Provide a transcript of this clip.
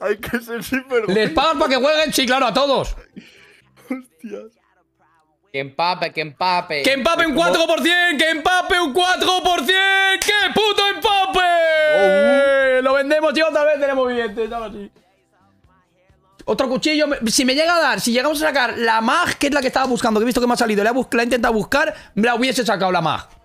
Hay que ser pero... Les pagan para que jueguen, sí, claro, a todos. Hostias. Que empape, que empape. Que empape un 4%, que empape un 4%. ¡Qué puto empape! Oh. Lo vendemos, tío, otra vez tenemos billetes, Otro cuchillo. Si me llega a dar, si llegamos a sacar la mag, que es la que estaba buscando, que he visto que me ha salido, la la he intentado buscar, me la hubiese sacado la mag.